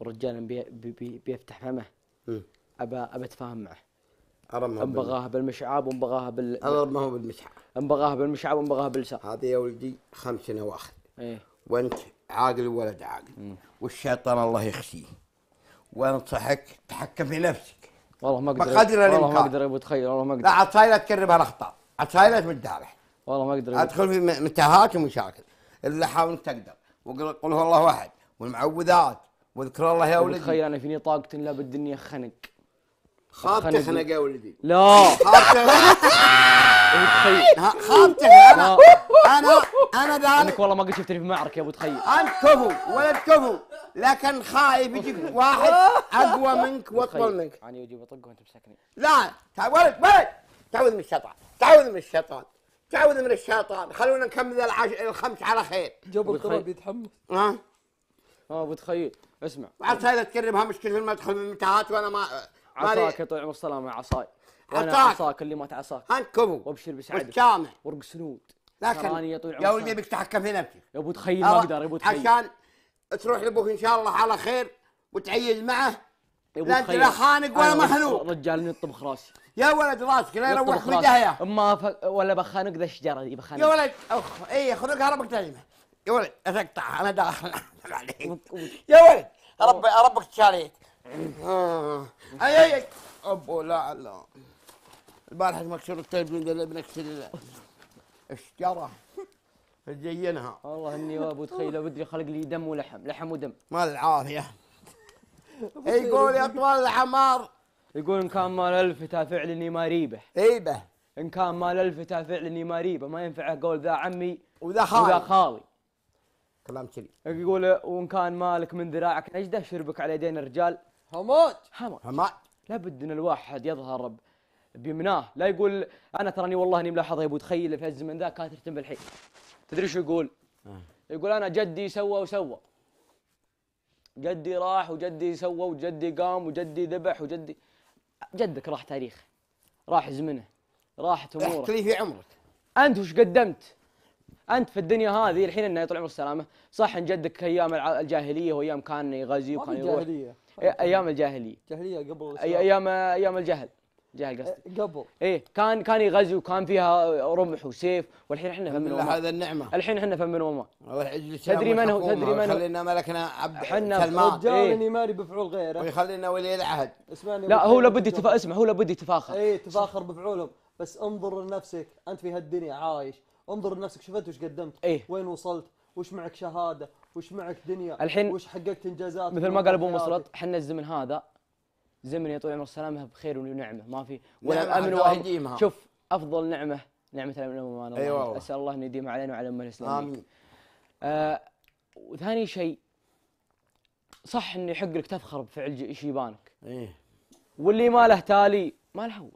ورجال بي بي بيفتح فمه إيه. ابى ابى اتفاهم معه انبغاها بالمشعاب وانبغاها بال انا هو بالمشعاب انبغاها بالمشعاب وانبغاها باللسان هذه يا ولدي خمس نواخذ ايه وانت عاقل وولد عاقل مم. إيه. والشيطان الله يخشيه وانصحك تحكم في نفسك والله ما اقدر بقدر والله الامكان ما اقدر ابو تخيل والله ما اقدر لا عصاي لا تكرمها الاخطاء عصاي لا تمدالح والله ما اقدر ادخل في متاهات ومشاكل الا حاول تقدر وقل قل هو الله واحد والمعوذات واذكر الله يا ولدي تخيل انا فيني طاقه لا بالدنيا خنق خاب تخنق يا ولدي لا خاب تخنق انا انا انا ذلك انك والله ما قد شفتني في معركه يا ابو تخيل انت كفو ولد كفو لكن خايف يجيك واحد اقوى منك واطول منك انا يجي اطق وانت مسكني لا ولد ولد تعوذ من الشيطان تعوذ من الشيطان تعوذ من الشيطان خلونا نكمل العش... الخمس على خير جاب القرب يتحمس ها ها آه، ابو تخيل اسمع عصاي لا تكرمها مشكله ما تدخل من المنتهات وانا ما عصاك يطلع والسلامة يا عصاي وانا عصاك اللي ما تعصاك انت وابشر بسعدك ورق سنود لكن يا ولدي بك تحكم في نفسك يا ابو تخيل ما اقدر يا ابو تخيل عشان تروح لابوك ان شاء الله على خير وتعيد معه لا انت لا خانق ولا مخنوق رجال من يطبخ راسي يا ولد راسك لا يروح في داهيه اما ف... ولا بخانق ذا الشجره دي بخانق يا ولد اخ اي خذ ربك دايما يا ولد اقطع انا داخل عليك يا ولد ربي ربك تشاليت آه. اي اي اي ابو لا لا البارحه مكسور التلفزيون من ابنك الشجره تزينها والله اني ابو تخيل لو بدري خلق لي دم ولحم لحم ودم مال العافيه يقول يا طوال الحمار يقول ان كان مال الفتى فعل اني ما ريبه ريبه ان كان مال الفتى فعل اني ما ريبه ما ينفعه قول ذا عمي وذا خالي وذا خالي كلام كذي يقول وان كان مالك من ذراعك نجده شربك على يدين الرجال هموت هموت هموت لابد ان الواحد يظهر بيمناه لا يقول انا تراني والله اني ملاحظه يا ابو تخيل في الزمن ذا كانت تهتم بالحين تدري شو يقول؟ آه. يقول انا جدي سوى وسوى جدي راح وجدي سوى وجدي قام وجدي ذبح وجدي جدك راح تاريخه راح زمنه راحت اموره احكي في عمرك انت وش قدمت؟ انت في الدنيا هذه الحين انه يطلع عمرك سلامه صح ان جدك ايام الجاهليه وايام كان يغزي وكان يروح الجاهليه ايام الجاهليه جاهليه قبل ايام ايام الجهل جهل قصدي إيه، قبل ايه كان كان يغزي وكان فيها رمح وسيف والحين احنا فمن وما هذا النعمه الحين احنا فمن وما تدري من هو تدري من هو خلينا ملكنا عبد احنا سلمان رجال إيه. ماري بفعول غيره ويخلينا ولي العهد اسمعني لا هو لابد يتفاخر اسمع هو لابد يتفاخر ايه تفاخر بفعولهم بس انظر لنفسك انت في هالدنيا عايش انظر لنفسك شفت وش قدمت ايه وين وصلت وش معك شهاده وش معك دنيا الحين وش حققت انجازات مثل ما قال ابو مسرط احنا الزمن هذا زمن يا طويل العمر سلامه بخير ونعمه ما في ولا امن شوف افضل نعمه نعمه الامن والامان الله أيوة اسال الله ان يديم علينا وعلى امه الاسلاميه امين آه وثاني شيء صح انه يحق لك تفخر بفعل شيبانك ايه واللي ما له تالي ما له هو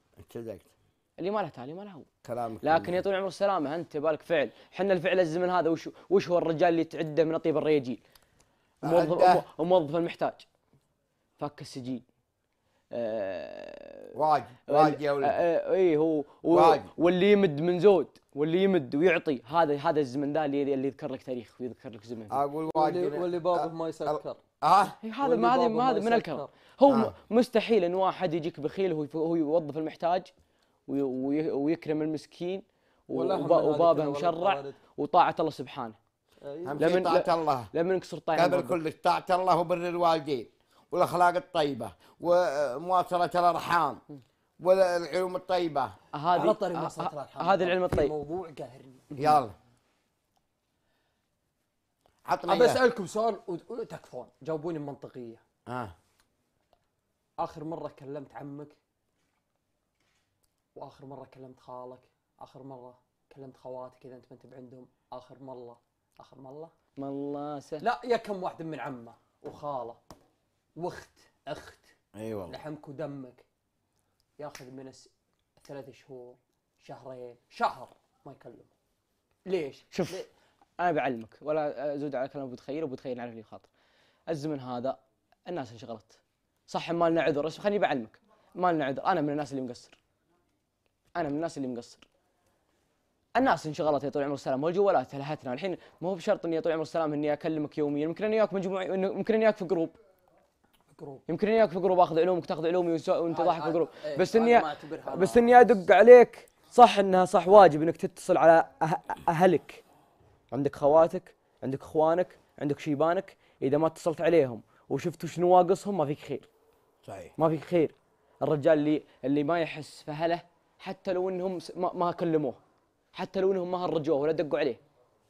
اللي ما له تالي ما له هو كلامك لكن يا طويل العمر السلامه انت بالك فعل احنا الفعل الزمن هذا وش وش هو الرجال اللي تعده من اطيب الرياجيل موظف موظف المحتاج فك السجين آه واجد واجد يا ولد آه، آه، اي هو واجد واللي يمد من زود واللي يمد ويعطي هذا هذا الزمن ذا اللي اللي يذكر لك تاريخ ويذكر لك زمن اقول واجد واللي بابه أه، ما يسكر اه إيه، هذا ما هذا من الكرم هو مستحيل ان واحد يجيك بخيل هو يوظف المحتاج ويكرم المسكين وبابه مشرع وطاعه الله سبحانه أيوة. لما طاعه الله لما نكسر طاعه قبل كل طاعه الله وبر الوالدين والاخلاق الطيبه ومواصله الارحام والعلوم الطيبه هذه هذه العلم الطيب موضوع قاهرني يلا عطنا ابى اسالكم سؤال وتكفون جاوبوني بمنطقيه اه اخر مره كلمت عمك واخر مره كلمت خالك اخر مره كلمت خواتك اذا انت ما انت عندهم اخر مره اخر مره ملاسه لا يا كم واحد من عمه وخاله واخت اخت اي أيوة والله لحمك ودمك ياخذ من ثلاث شهور شهرين شهر ما يكلم ليش؟ شوف ليه؟ انا بعلمك ولا ازود على كلام ابو تخيل ابو تخيل عارف لي خاطر الزمن هذا الناس انشغلت صح ما لنا عذر بس خليني بعلمك ما لنا عذر انا من الناس اللي مقصر انا من الناس اللي مقصر الناس انشغلت يا طويل العمر السلام والجوالات لهتنا الحين مو بشرط اني يا طويل العمر السلام اني اكلمك يوميا يمكن اني وياك مجموع يمكن اني وياك في جروب جروب يمكن اني وياك في جروب اخذ علومك تاخذ علومي وانت ضاحك في جروب إيه، بس اني بس اني ادق عليك صح انها صح واجب انك تتصل على أه-، اهلك عندك خواتك عندك اخوانك عندك شيبانك اذا ما اتصلت عليهم وشفت شنو نواقصهم ما فيك خير صحيح ما فيك خير الرجال اللي اللي ما يحس في اهله حتى لو انهم ما كلموه حتى لو انهم ما هرجوه ولا دقوا عليه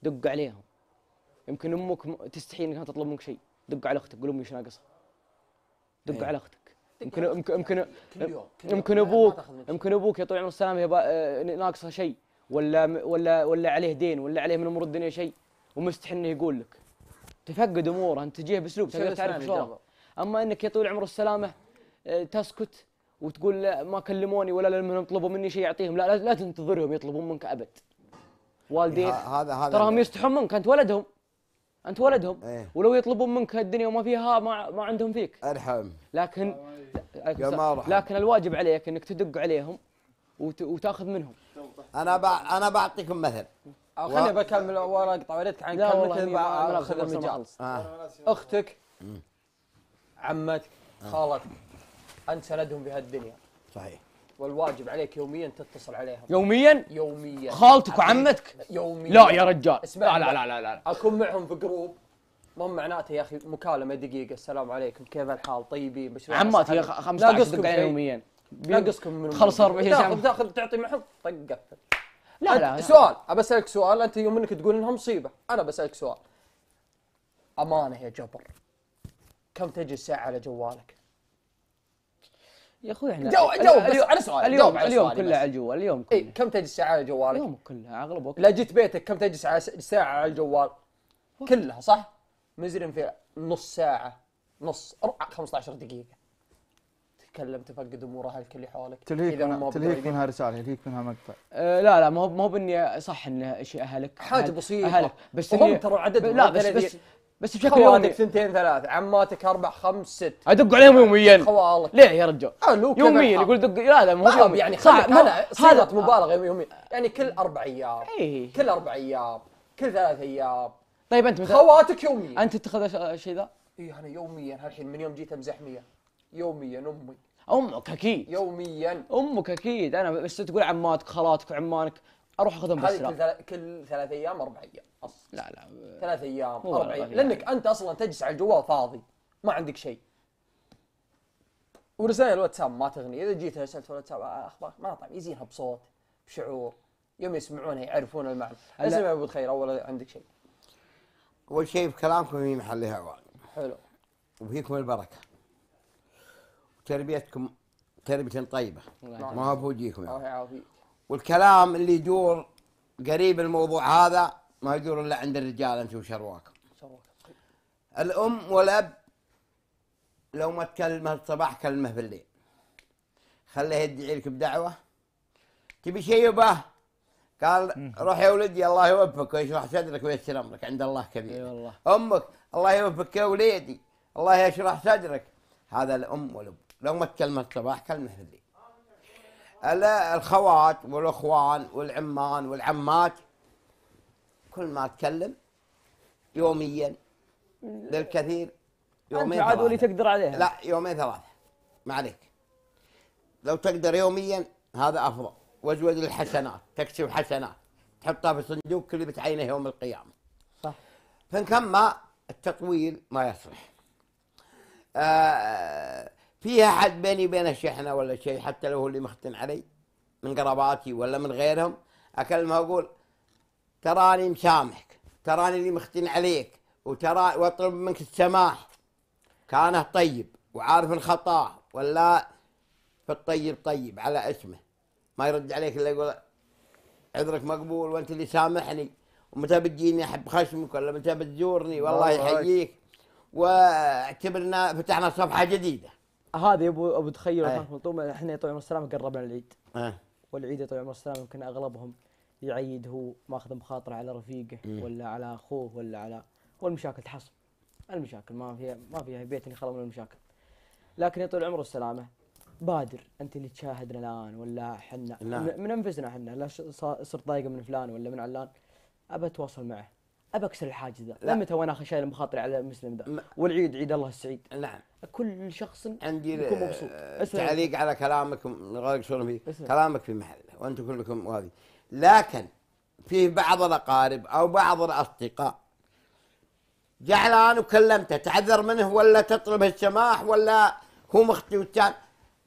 دق عليهم يمكن امك تستحي انها تطلب منك شيء دق على اختك قول امي ايش ناقصها دق أيه. على اختك يمكن يمكن يمكن يمكن ابوك يمكن ابوك يا طويل العمر السلام آه، ناقصه شيء ولا ولا ولا عليه دين ولا عليه من امور الدنيا شيء ومستحي انه يقول لك تفقد اموره انت تجيه باسلوب تقدر تعرف شلون اما انك يا طويل العمر السلامه آه، تسكت وتقول ما كلموني ولا لما طلبوا مني شيء يعطيهم لا لا تنتظرهم يطلبون منك ابد والدين هذا هذا تراهم يستحون منك انت ولدهم انت ولدهم ايه؟ ولو يطلبون منك الدنيا وما فيها ما, ما عندهم فيك ارحم لكن لكن الواجب عليك انك تدق عليهم وت... وتاخذ منهم انا با انا بعطيكم مثل خليني و... بكمل ورا اقطع وريتك عن كلمة اخذ المجال آه. اختك عمتك آه. خالتك انت سندهم بهالدنيا صحيح والواجب عليك يوميا تتصل عليهم يوميا يوميا خالتك وعمتك يوميا لا يا رجال اسمع لا لا لا لا, لا. اكون معهم في جروب مو معناته يا اخي مكالمه دقيقه السلام عليكم كيف الحال طيبين بشرين عماتي 15 دقيقه يوميا ناقصكم من خلص 40 ساعه تاخذ تعطي معهم طق قفل لا لا سؤال ابى اسالك سؤال انت يوم انك تقول انها مصيبه انا بسالك سؤال امانه يا جبر كم تجي الساعه على جوالك يا اخوي احنا جاوب جاوب بس على سؤال اليوم على اليوم كله على الجوال اليوم إيه، كله كم تجلس ساعه على جوالك؟ اليوم كله اغلب وقت لا جيت بيتك كم تجلس ساعه على الجوال؟ كلها صح؟ مزرم في نص ساعه نص 15 دقيقه تتكلم تفقد امور اهلك اللي حولك تلهيك منها تلهيك منها رساله تلهيك منها مقطع أه لا لا ما هو ما هو باني صح انه شيء اهلك حاجه بسيطه اهلك بس هم ترى عدد لا بس بس بس بشكل يومي خواتك سنتين ثلاث عماتك اربع خمس ست ادق عليهم يوميا خوالك ليه يا رجال؟ آه يوميا يقول دق لا لا مو يوميا يعني صعب انا صارت مبالغه يوميا آه. يعني كل اربع ايام اي كل اربع ايام كل ثلاث ايام طيب انت مثلا خواتك يوميا انت تتخذ الشيء ذا؟ اي انا يوميا الحين من يوم جيت مزحميه يوميا امي امك اكيد يوميا امك اكيد انا بس تقول عماتك خالاتك وعمانك اروح اخذهم بس كل ثلاث كل ثلاث ايام اربع ايام اصلا لا لا ثلاث ايام اربع ايام لانك انت اصلا تجلس على الجوال فاضي ما عندك شيء ورسائل الواتساب ما تغني اذا جيت ارسلت الواتساب آه، اخبارك ما طعم طيب. يزينها بصوت بشعور يوم يسمعونها يعرفون المعنى اسمع يا ابو الخير اول عندك شيء اول شيء في كلامكم في محلها عوان حلو وفيكم البركه وتربيتكم تربيه طيبه نعم. ما هو بوجيكم الله يعافيك والكلام اللي يدور قريب الموضوع هذا ما يدور الا عند الرجال انت وشرواكم الام والاب لو ما تكلمه الصباح كلمه بالليل خليه يدعي لك بدعوه تبي شيء يباه قال روح يا ولدي الله يوفقك ويشرح صدرك وييسر امرك عند الله كبير اي والله امك الله يوفقك يا وليدي الله يشرح صدرك هذا الام والاب لو ما تكلمه الصباح كلمه بالليل الا الخوات والاخوان والعمان والعمات كل ما اتكلم يوميا للكثير يومين انت عاد واللي تقدر عليها لا يومين ثلاثه ما عليك لو تقدر يوميا هذا افضل وازود الحسنات تكسب حسنات تحطها في صندوق كل بتعينه يوم القيامه صح فان كان ما التطويل ما يصلح آه فيها حد بيني وبينه شحنه ولا شيء حتى لو هو اللي مختن علي من قراباتي ولا من غيرهم اكلمه اقول تراني مسامحك تراني اللي مختن عليك وترى واطلب منك السماح كانه طيب وعارف ان خطاه ولا في الطيب طيب على اسمه ما يرد عليك الا يقول عذرك مقبول وانت اللي سامحني ومتى بتجيني احب خشمك ولا متى بتزورني والله يحييك واعتبرنا فتحنا صفحه جديده هذه ابو ابو تخيل أيه. احنا يا طويل السلام قربنا العيد أيه. والعيد يا طويل السلام يمكن اغلبهم يعيد هو ماخذ مخاطره على رفيقه إيه. ولا على اخوه ولا على والمشاكل تحصل المشاكل ما فيها ما فيها بيت يخلى من المشاكل لكن يا طويل العمر السلامه بادر انت اللي تشاهدنا الان ولا حنا من انفسنا حنا لا صرت ضايقه من فلان ولا من علان ابى اتواصل معه ابى اكسر الحاجز ذا لا. متى وانا شايل مخاطري على المسلم ذا والعيد عيد الله السعيد نعم كل شخص عندي يكون مبسوط تعليق على كلامك من شلون فيه كلامك في محله وانتم كلكم وهذه لكن في بعض الاقارب او بعض الاصدقاء جعلان وكلمته تعذر منه ولا تطلب السماح ولا هو مخطي وكان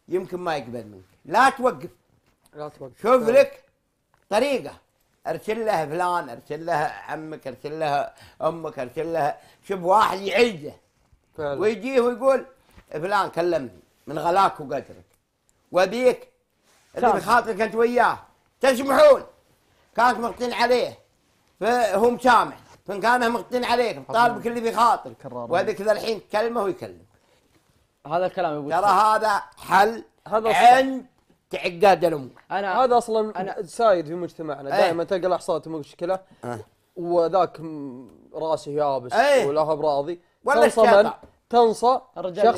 يمكن ما يقبل منك لا توقف لا توقف شوف لك طريقه ارسل له فلان ارسل له عمك ارسل له امك ارسل له شوف واحد يعزه ويجيه ويقول فلان كلمني من غلاك وقدرك وابيك اللي بخاطرك انت وياه تسمحون كانت مقتن عليه فهو مسامح فان كان مقتن عليك طالبك اللي بخاطرك وهذيك ذا الحين تكلمه ويكلمك هذا الكلام يقول ترى هذا حل هذا عند عقاد الامور انا هذا اصلا أنا سايد في مجتمعنا إيه. دائما تلقى الاحصاءات مشكله اه وذاك راسه يابس ايه ولا هو براضي تنصى تنصى شخص